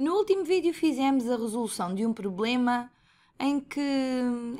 No último vídeo fizemos a resolução de um problema em que,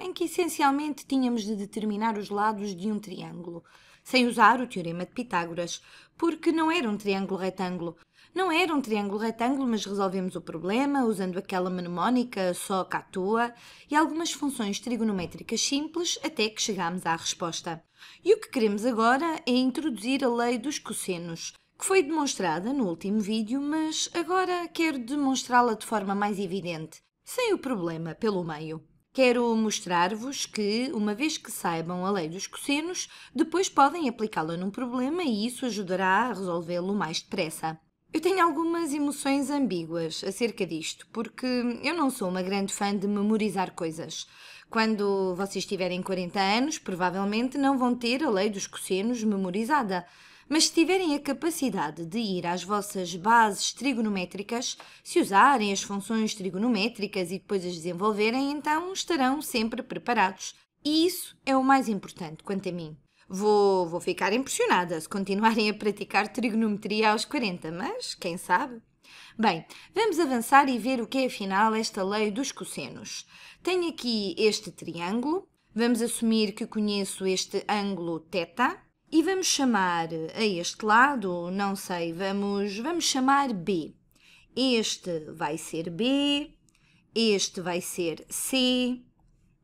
em que essencialmente tínhamos de determinar os lados de um triângulo, sem usar o teorema de Pitágoras, porque não era um triângulo retângulo. Não era um triângulo retângulo, mas resolvemos o problema usando aquela mnemónica só cá à toa e algumas funções trigonométricas simples até que chegámos à resposta. E o que queremos agora é introduzir a lei dos cossenos, que foi demonstrada no último vídeo, mas agora quero demonstrá-la de forma mais evidente, sem o problema pelo meio. Quero mostrar-vos que, uma vez que saibam a lei dos cossenos, depois podem aplicá-la num problema e isso ajudará a resolvê-lo mais depressa. Eu tenho algumas emoções ambíguas acerca disto, porque eu não sou uma grande fã de memorizar coisas. Quando vocês tiverem 40 anos, provavelmente não vão ter a lei dos cossenos memorizada. Mas se tiverem a capacidade de ir às vossas bases trigonométricas, se usarem as funções trigonométricas e depois as desenvolverem, então estarão sempre preparados. E isso é o mais importante quanto a mim. Vou, vou ficar impressionada se continuarem a praticar trigonometria aos 40, mas quem sabe? Bem, vamos avançar e ver o que é afinal esta lei dos cossenos. Tenho aqui este triângulo, vamos assumir que conheço este ângulo θ, e vamos chamar a este lado, não sei, vamos, vamos chamar B. Este vai ser B, este vai ser C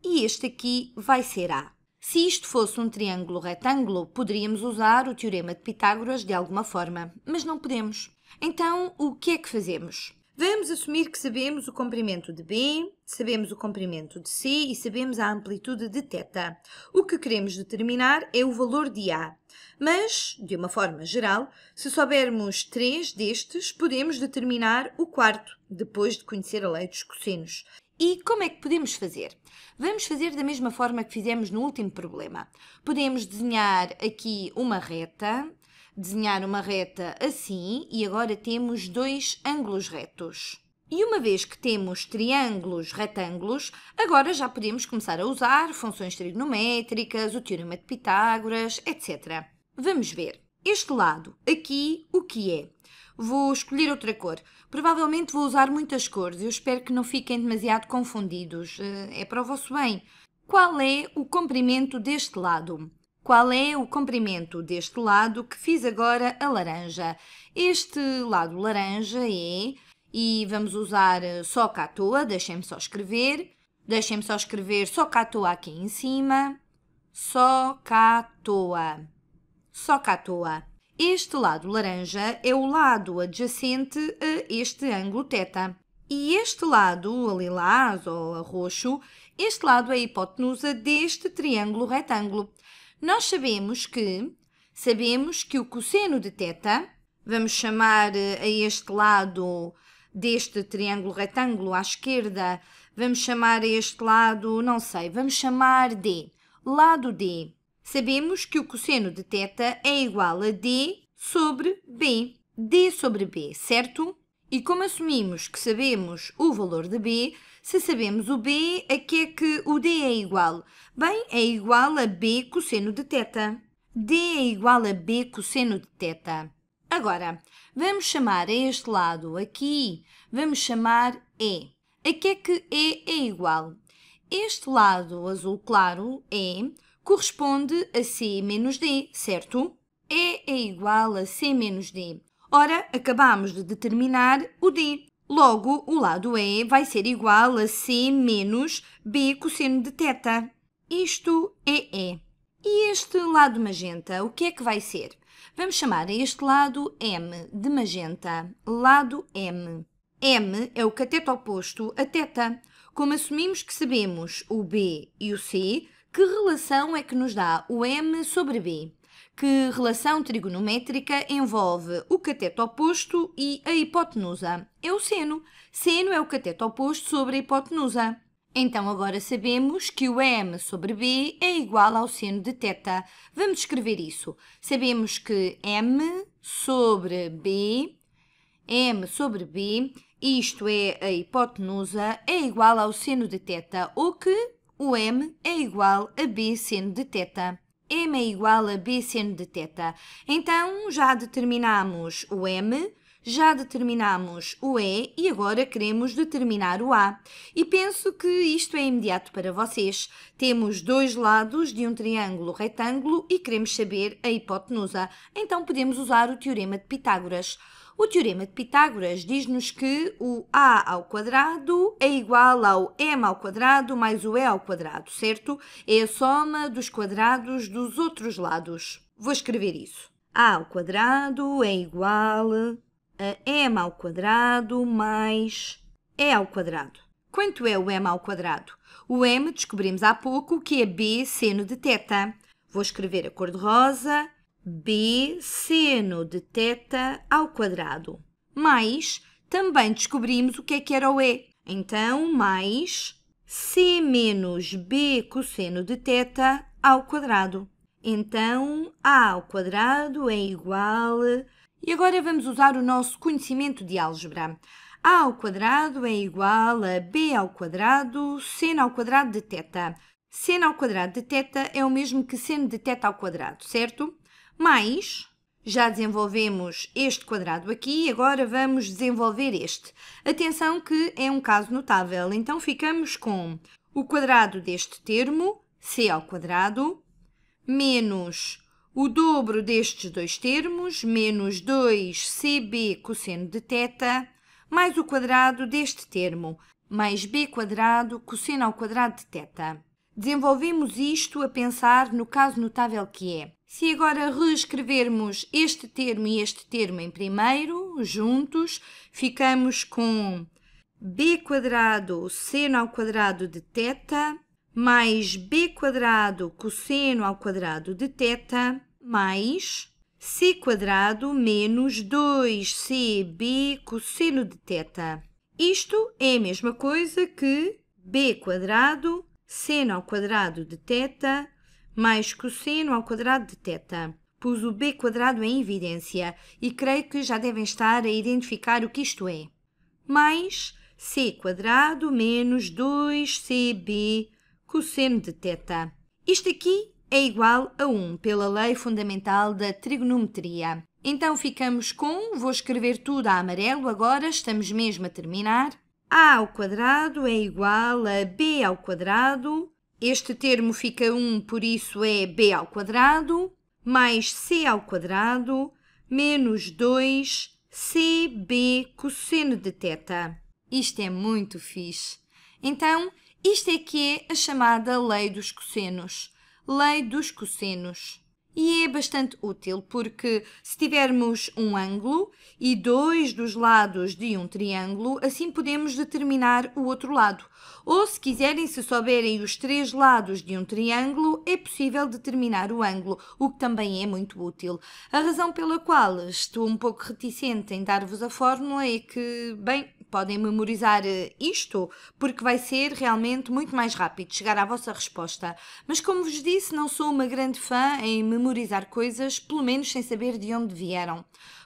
e este aqui vai ser A. Se isto fosse um triângulo retângulo, poderíamos usar o Teorema de Pitágoras de alguma forma, mas não podemos. Então, o que é que fazemos? Vamos assumir que sabemos o comprimento de B, sabemos o comprimento de C e sabemos a amplitude de θ. O que queremos determinar é o valor de A. Mas, de uma forma geral, se soubermos três destes, podemos determinar o quarto, depois de conhecer a lei dos cossenos. E como é que podemos fazer? Vamos fazer da mesma forma que fizemos no último problema. Podemos desenhar aqui uma reta desenhar uma reta assim e agora temos dois ângulos retos. E uma vez que temos triângulos, retângulos, agora já podemos começar a usar funções trigonométricas, o teorema de Pitágoras, etc. Vamos ver. Este lado, aqui, o que é? Vou escolher outra cor. Provavelmente vou usar muitas cores, eu espero que não fiquem demasiado confundidos. Eh, é para o vosso bem. Qual é o comprimento deste lado? qual é o comprimento deste lado que fiz agora a laranja. Este lado laranja é, e vamos usar eh, só cá à toa, deixem-me só escrever, deixem-me só escrever só cá à toa aqui em cima, só cá à toa, só cá à toa. Este lado laranja é o lado adjacente a este ângulo θ. E este lado, a lilás ou a roxo, este lado é a hipotenusa deste triângulo retângulo. Nós sabemos que sabemos que o cosseno de θ, vamos chamar eh, a este lado deste triângulo retângulo à esquerda, vamos chamar a este lado, não sei, vamos chamar D. Lado D. Sabemos que o cosseno de θ é igual a D sobre B. D sobre B, certo? E como assumimos que sabemos o valor de B, se sabemos o B, a que é que o D é igual? Bem, é igual a B cosseno de θ. D é igual a B cosseno de θ. Agora, vamos chamar a este lado aqui, vamos chamar E. A que é que E é igual? Este lado azul claro, E, corresponde a C menos D, certo? E é igual a C menos D. Ora, acabamos de determinar o D. Logo, o lado E vai ser igual a C menos B cosseno de θ. Isto é E. E este lado magenta, o que é que vai ser? Vamos chamar este lado M de magenta. Lado M. M é o cateto oposto a θ. Como assumimos que sabemos o B e o C, que relação é que nos dá o M sobre B? que relação trigonométrica envolve o cateto oposto e a hipotenusa. É o seno. Seno é o cateto oposto sobre a hipotenusa. Então agora sabemos que o m sobre b é igual ao seno de θ. Vamos escrever isso. Sabemos que m sobre b, m sobre b, isto é a hipotenusa, é igual ao seno de θ, ou que o m é igual a b seno de θ m é igual a b seno de teta, Então, já determinamos o m, já determinamos o E e agora queremos determinar o A. E penso que isto é imediato para vocês. Temos dois lados de um triângulo retângulo e queremos saber a hipotenusa. Então podemos usar o Teorema de Pitágoras. O teorema de Pitágoras diz-nos que o a ao quadrado é igual ao m ao quadrado mais o e ao quadrado, certo? É a soma dos quadrados dos outros lados. Vou escrever isso. a ao quadrado é igual a m ao quadrado mais e ao quadrado. Quanto é o m ao quadrado? O m descobrimos há pouco que é b seno de θ. Vou escrever a cor de rosa b seno de teta ao quadrado. Mais, também descobrimos o que é que era o e. Então, mais c menos b cosseno de teta ao quadrado. Então, a ao quadrado é igual... E agora vamos usar o nosso conhecimento de álgebra. a ao quadrado é igual a b ao quadrado seno ao quadrado de teta. Seno ao quadrado de teta é o mesmo que seno de teta ao quadrado, certo? mais já desenvolvemos este quadrado aqui, agora vamos desenvolver este. Atenção que é um caso notável, então ficamos com o quadrado deste termo, c ao quadrado, menos o dobro destes dois termos, menos 2cb cosseno de teta mais o quadrado deste termo, mais b quadrado cosseno ao quadrado de teta. Desenvolvemos isto a pensar no caso notável que é. Se agora reescrevermos este termo e este termo em primeiro, juntos, ficamos com b quadrado seno ao quadrado de teta mais b quadrado cosseno ao quadrado de teta mais c quadrado menos 2cb cosseno de teta. Isto é a mesma coisa que b quadrado seno ao quadrado de teta mais cosseno ao quadrado de teta Pus o b quadrado em evidência e creio que já devem estar a identificar o que isto é. Mais c quadrado menos 2cb cosseno de teta Isto aqui é igual a 1 pela lei fundamental da trigonometria. Então ficamos com, vou escrever tudo a amarelo agora, estamos mesmo a terminar, a ao quadrado é igual a b ao quadrado. Este termo fica 1, por isso é b ao quadrado, mais c ao quadrado, menos 2 cb cosseno de teta. Isto é muito fixe. Então, isto é que é a chamada lei dos cossenos. Lei dos cossenos e é bastante útil porque se tivermos um ângulo e dois dos lados de um triângulo, assim podemos determinar o outro lado. Ou se quiserem, se souberem os três lados de um triângulo, é possível determinar o ângulo, o que também é muito útil. A razão pela qual estou um pouco reticente em dar-vos a fórmula é que, bem, podem memorizar eh, isto, porque vai ser realmente muito mais rápido chegar à vossa resposta. Mas como vos disse, não sou uma grande fã em memorizar coisas, pelo menos sem saber de onde vieram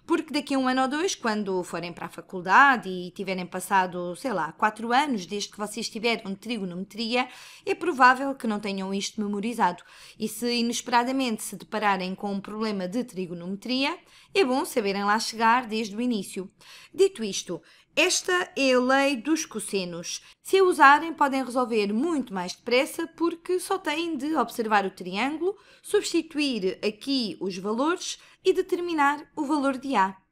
porque daqui a um ano ou dois, quando forem para a faculdade e tiverem passado, sei lá, quatro anos desde que vocês tiveram trigonometria, é provável que não tenham isto memorizado. E se inesperadamente se depararem com um problema de trigonometria, é bom saberem lá chegar desde o início. Dito isto, esta é a lei dos cossenos. Se a usarem, podem resolver muito mais depressa porque só têm de observar o triângulo, substituir aqui os valores, e determinar o valor de A.